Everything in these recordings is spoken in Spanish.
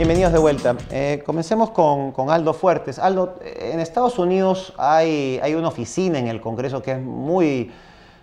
Bienvenidos de vuelta. Eh, comencemos con, Aldo Fuertes. Aldo, en Estados Unidos hay, hay una oficina en el Congreso que es muy,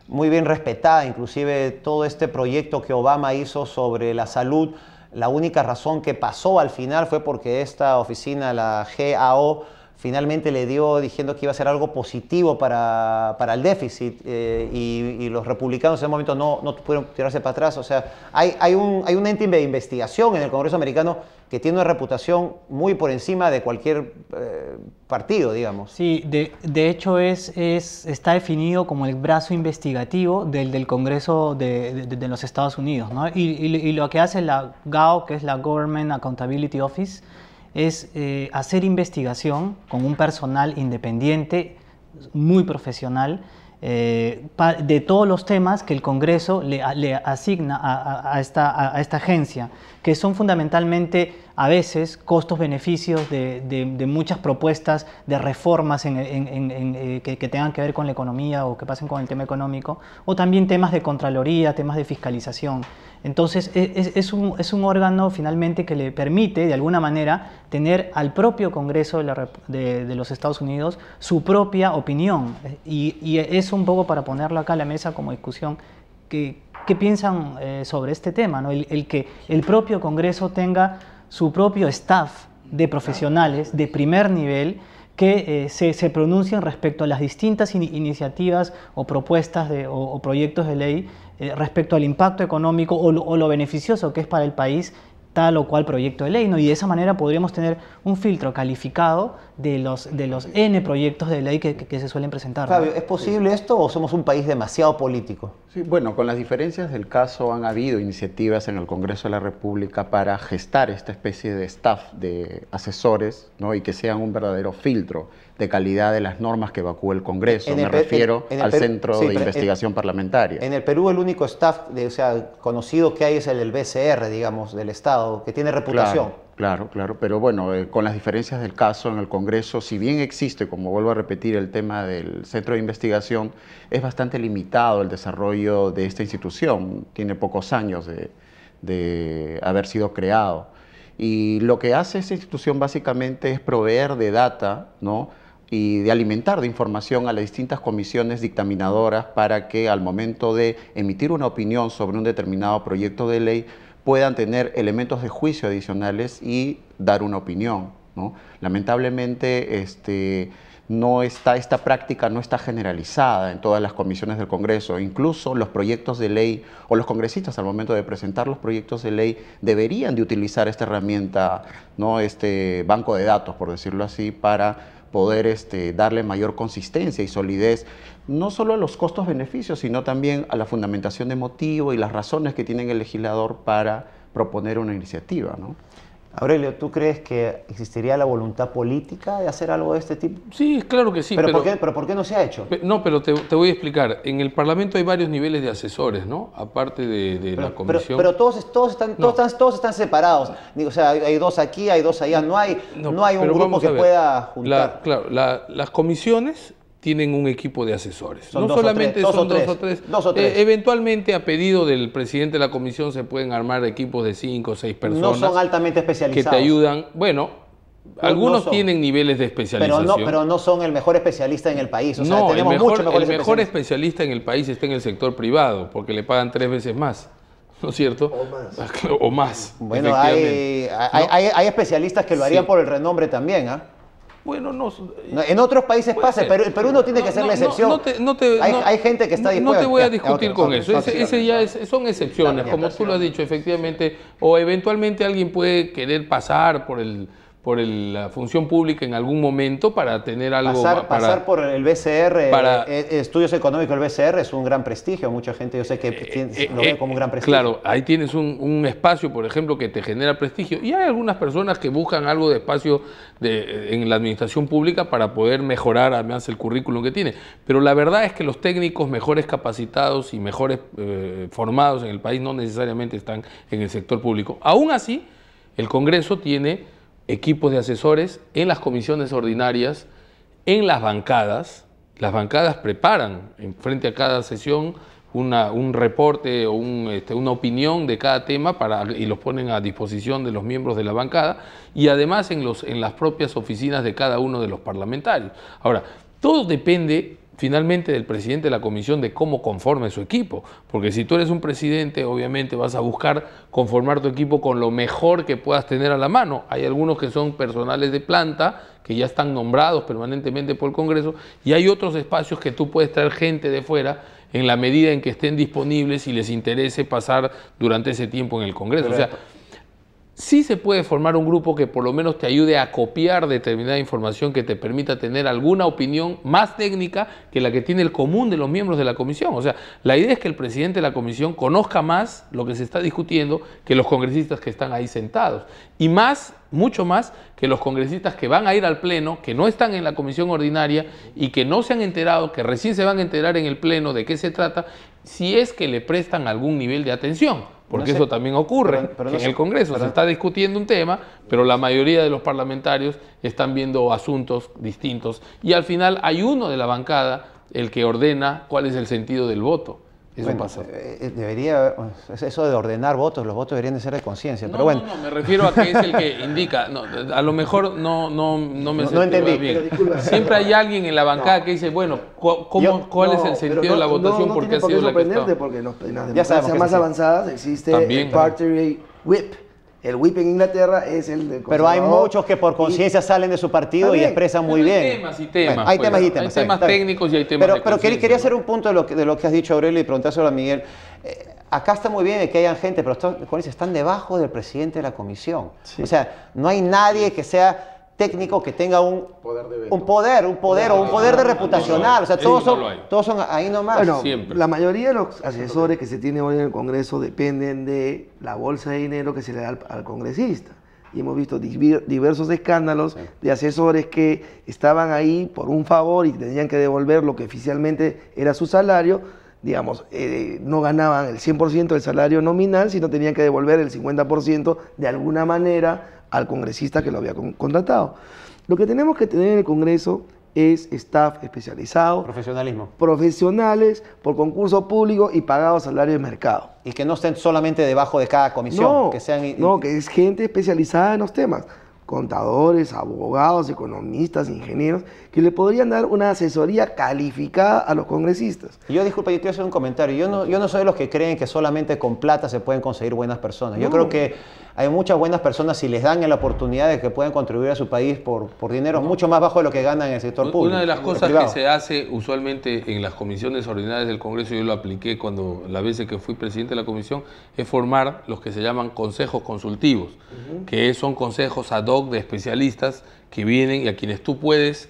muy bien respetada, inclusive todo este proyecto que Obama hizo sobre la salud. La única razón que pasó al final fue porque esta oficina, la GAO, finalmente le dio diciendo que iba a ser algo positivo para, para el déficit eh, y, y, los republicanos en ese momento no, no pudieron tirarse para atrás. O sea, hay, hay, un, hay un ente de investigación en el Congreso americano que tiene una reputación muy por encima de cualquier eh, partido, digamos. Sí, de, hecho está definido como el brazo investigativo del, Congreso de, los Estados Unidos. ¿no? Y, lo que hace la GAO, que es la Government Accountability Office, es eh, hacer investigación con un personal independiente, muy profesional, eh, de todos los temas que el Congreso le, asigna a, esta, agencia, que son fundamentalmente a veces costos-beneficios de, de, muchas propuestas de reformas en, eh, que, tengan que ver con la economía o que pasen con el tema económico, o también temas de Contraloría, temas de fiscalización. Entonces, e, e, es, un, es un, órgano finalmente que le permite, de alguna manera, tener al propio Congreso de, los Estados Unidos su propia opinión. Y, es un poco para ponerlo acá a la mesa como discusión que, ¿qué piensan eh, sobre este tema? ¿no? El, el, que el propio Congreso tenga su propio staff de profesionales de primer nivel que eh, se, se, pronuncien respecto a las distintas iniciativas o propuestas o, proyectos de ley eh, respecto al impacto económico o lo, beneficioso que es para el país tal o cual proyecto de ley, ¿no? Y de esa manera podríamos tener un filtro calificado de los, de los N proyectos de ley que, se suelen presentar. ¿es posible esto o somos un país demasiado político? Sí, bueno, con las diferencias del caso han habido iniciativas en el Congreso de la República para gestar esta especie de staff de asesores, ¿no? Y que sean un verdadero filtro de calidad de las normas que evacúa el Congreso. Me refiero al Centro de Investigación Parlamentaria. En el Perú el único staff sea, conocido que hay es el del BCR, digamos, del Estado, que tiene reputación. Claro. Claro, pero bueno, eh, con las diferencias del caso en el Congreso, si bien existe, como vuelvo a repetir, el tema del centro de investigación, es bastante limitado el desarrollo de esta institución, tiene pocos años de, de haber sido creado. Y lo que hace esta institución básicamente es proveer de data, ¿no? y de alimentar de información a las distintas comisiones dictaminadoras para que al momento de emitir una opinión sobre un determinado proyecto de ley puedan tener elementos de juicio adicionales y dar una opinión. ¿no? Lamentablemente, este, no está, esta práctica no está generalizada en todas las comisiones del Congreso. Incluso los proyectos de ley o los congresistas al momento de presentar los proyectos de ley deberían de utilizar esta herramienta, ¿no? este banco de datos, por decirlo así, para poder este, darle mayor consistencia y solidez, no solo a los costos-beneficios, sino también a la fundamentación de motivo y las razones que tiene el legislador para proponer una iniciativa. ¿no? Aurelio, ¿tú crees que existiría la voluntad política de hacer algo de este tipo? Sí, claro que sí. ¿Pero, pero, por, qué, no se ha hecho? No, pero te, voy a explicar. En el Parlamento hay varios niveles de asesores, ¿no? Aparte de, de pero, la Comisión. Pero, todos, todos, están, todos, están, separados. o sea, hay, dos aquí, hay dos allá. No hay, hay un grupo que pueda juntar. claro, las comisiones tienen un equipo de asesores. no solamente son dos o tres. Eh, eventualmente, a pedido del presidente de la comisión, se pueden armar equipos de cinco o seis personas. son altamente especializados. Que te ayudan. Bueno, algunos tienen niveles de especialización. Pero no, son el mejor especialista en el país. O sea, tenemos el mejor, el mejor especialista en el país está en el sector privado, porque le pagan tres veces más. ¿no es cierto? O más. bueno, hay, especialistas que lo harían por el renombre también, ¿ah? Bueno, no. En otros países pasa, pero el Perú tiene que ser la excepción. No, te, te, hay, gente que está dispuesta. No te voy a discutir con eso. ya son excepciones, como tú lo has dicho, efectivamente. O eventualmente alguien puede querer pasar por el por la función pública en algún momento para tener algo. Pasar, pasar por el BCR, eh, eh, estudios económicos el BCR es un gran prestigio. Mucha gente, yo sé que eh, lo ve como un gran prestigio. Claro, ahí tienes un, espacio, por ejemplo, que te genera prestigio. Y hay algunas personas que buscan algo de espacio en la administración pública para poder mejorar además el currículum que tiene. Pero la verdad es que los técnicos mejores capacitados y mejores formados en el país no necesariamente están en el sector público. Aún así, el Congreso tiene equipos de asesores en las comisiones ordinarias, en las bancadas. Las bancadas preparan en frente a cada sesión un reporte o este, una opinión de cada tema y los ponen a disposición de los miembros de la bancada y además en, en las propias oficinas de cada uno de los parlamentarios. Ahora, todo depende finalmente del presidente de la comisión de cómo conforme su equipo. Porque si tú eres un presidente, obviamente vas a buscar conformar tu equipo con lo mejor que puedas tener a la mano. Hay algunos que son personales de planta, que ya están nombrados permanentemente por el Congreso, y hay otros espacios que tú puedes traer gente de fuera en la medida en que estén disponibles y les interese pasar durante ese tiempo en el Congreso. O sea, sí se puede formar un grupo que por lo menos te ayude a copiar determinada información que te permita tener alguna opinión más técnica que la que tiene el común de los miembros de la comisión. O sea, la idea es que el presidente de la comisión conozca más lo que se está discutiendo que los congresistas que están ahí sentados. Y más, mucho más, que los congresistas que van a ir al Pleno, que no están en la comisión ordinaria y que no se han enterado, que recién se van a enterar en el Pleno de qué se trata, si es que le prestan algún nivel de atención. Porque eso también ocurre en el Congreso. se está discutiendo un tema, pero la mayoría de los parlamentarios están viendo asuntos distintos. Y al final hay uno de la bancada el que ordena cuál es el sentido del voto. Eso eh, eh, Debería, eso de ordenar votos, los votos deberían de ser de conciencia. pero bueno. No, no, me refiero a que es el que indica. a lo mejor no, no, no me entendí. Bien. Siempre hay alguien en la bancada que dice, bueno, ¿cómo, cuál es el sentido de la votación? porque ha sido la que está? Porque en las democracias más avanzadas existe También, el Party Whip el WIP en Inglaterra es el de... Pero hay muchos que por conciencia salen de su partido y expresan muy bien. Hay pues. temas y temas. hay temas y temas. Hay temas técnicos y hay temas pero, quería, hacer un punto de lo, que, de lo que has dicho, Aurelio, y preguntárselo a Miguel. Eh, acá está muy bien que haya gente, pero están debajo del presidente de la comisión. O sea, no hay nadie que sea técnico que tenga un poder, un poder, un poder o un poder de reputacional. O sea, todos son, todos son ahí nomás. la mayoría de los asesores que se tienen hoy en el Congreso dependen de la bolsa de dinero que se le da al, congresista. Y hemos visto diversos escándalos de asesores que estaban ahí por un favor y tenían que devolver lo que oficialmente era su salario digamos, eh, no ganaban el 100% del salario nominal, sino tenían que devolver el 50% de alguna manera al congresista que lo había contratado. Lo que tenemos que tener en el Congreso es staff especializado. Profesionalismo. Profesionales por concurso público y pagados salario de mercado. Y que no estén solamente debajo de cada comisión. que sean... no, que es gente especializada en los temas contadores, abogados, economistas, ingenieros, que le podrían dar una asesoría calificada a los congresistas. Yo, disculpa, yo quiero hacer un comentario. Yo no, yo no soy de los que creen que solamente con plata se pueden conseguir buenas personas. Yo creo que hay muchas buenas personas, si les dan la oportunidad de que puedan contribuir a su país por, por dinero mucho más bajo de lo que ganan en el sector público. Una de las cosas que se hace usualmente en las comisiones ordinarias del Congreso, yo lo apliqué cuando la veces que fui presidente de la comisión, es formar los que se llaman consejos consultivos, que son consejos ad hoc de especialistas que vienen y a quienes tú puedes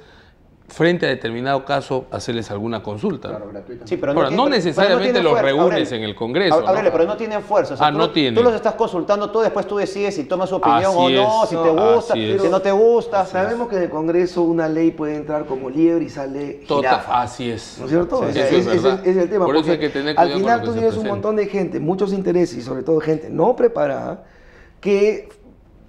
frente a determinado caso hacerles alguna consulta. Claro, pero no, necesariamente los reúnes en el Congreso. abrele pero no tienen fuerza. ah, tú, no Tú los estás consultando, tú después tú decides si tomas su opinión o no, si te gusta, si no te gusta. Sabemos que en el Congreso una ley puede entrar como liebre y sale Total, Así es. ¿No es cierto? es, el tema. Al final tú tienes un montón de gente, muchos intereses y sobre todo gente no preparada que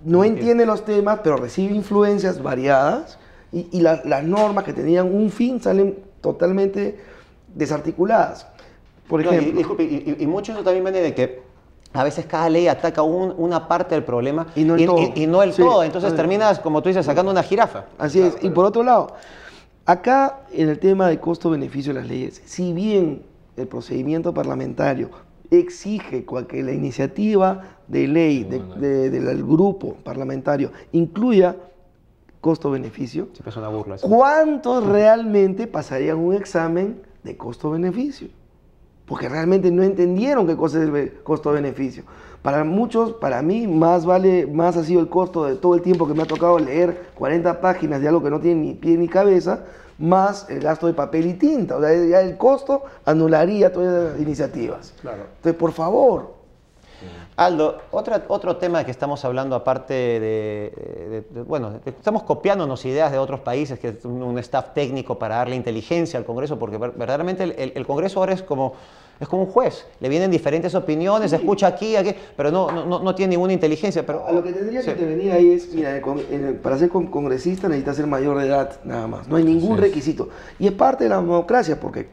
no entiende los temas, pero recibe influencias variadas y, las normas que tenían un fin salen totalmente desarticuladas. Por ejemplo, y, disculpe, y, mucho eso también viene de que a veces cada ley ataca una parte del problema y no el todo. Entonces terminas, como tú dices, sacando una jirafa. Así es. Y por otro lado, acá en el tema de costo-beneficio de las leyes, si bien el procedimiento parlamentario exige que la iniciativa de ley del grupo parlamentario incluya costo-beneficio, ¿cuántos realmente pasarían un examen de costo-beneficio? Porque realmente no entendieron qué cosa es el costo-beneficio. Para muchos, para mí, más vale, más ha sido el costo de todo el tiempo que me ha tocado leer 40 páginas de algo que no tiene ni pie ni cabeza, más el gasto de papel y tinta. O sea, ya el costo anularía todas las iniciativas. Claro. Entonces, por favor. Aldo, otra, otro tema que estamos hablando aparte de, bueno, estamos copiándonos ideas de otros países, que es un staff técnico para darle inteligencia al Congreso, porque verdaderamente el Congreso ahora es como es como un juez, le vienen diferentes opiniones, escucha aquí, aquí, pero no, no, no, tiene ninguna inteligencia. Pero, a lo que tendría que venir ahí es, mira, para ser congresista necesitas ser mayor de edad, nada más. No hay ningún requisito. Y es parte de la democracia, porque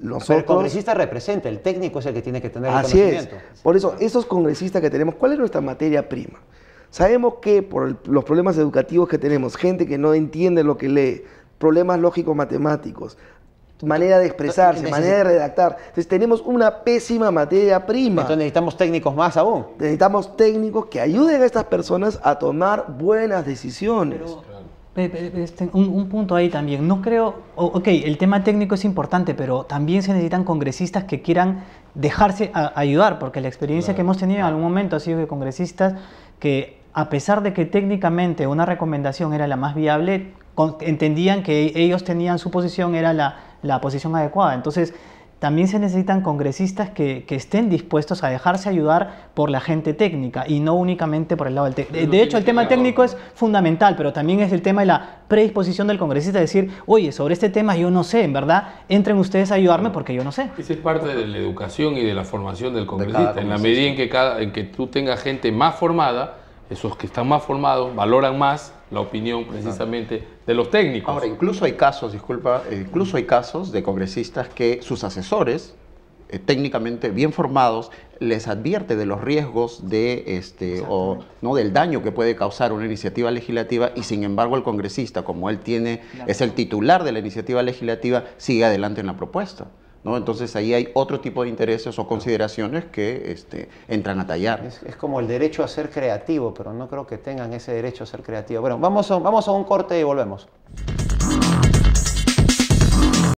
los Pero el congresista representa, el técnico es el que tiene que tener el Así Es. Por eso, esos congresistas que tenemos, ¿cuál es nuestra materia prima? Sabemos que por los problemas educativos que tenemos, gente que no entiende lo que lee, problemas lógicos matemáticos, manera de expresarse, manera de redactar. Entonces tenemos una pésima materia prima. Entonces necesitamos técnicos más aún. Necesitamos técnicos que ayuden a estas personas a tomar buenas decisiones. Este, un, punto ahí también. No creo, ok, el tema técnico es importante, pero también se necesitan congresistas que quieran dejarse ayudar, porque la experiencia que hemos tenido en algún momento ha sido de congresistas que a pesar de que técnicamente una recomendación era la más viable, entendían que ellos tenían su posición, era la, posición adecuada. Entonces, también se necesitan congresistas que, estén dispuestos a dejarse ayudar por la gente técnica y no únicamente por el lado del técnico. De hecho, el tema técnico es fundamental, pero también es el tema de la predisposición del congresista a decir, oye, sobre este tema yo no sé, en verdad, entren ustedes a ayudarme porque yo no sé. Esa es parte de la educación y de la formación del congresista. En la medida en que, cada, en que tú tengas gente más formada, esos que están más formados valoran más la opinión precisamente de los técnicos. Ahora, incluso hay casos, disculpa, eh, incluso hay casos de congresistas que sus asesores, eh, técnicamente bien formados, les advierte de los riesgos de este o no del daño que puede causar una iniciativa legislativa y sin embargo el congresista, como él tiene, es el titular de la iniciativa legislativa, sigue adelante en la propuesta. ¿no? Entonces ahí hay otro tipo de intereses o consideraciones que este, entran a tallar. Es, como el derecho a ser creativo, pero no creo que tengan ese derecho a ser creativo. Bueno, vamos vamos a un corte y volvemos.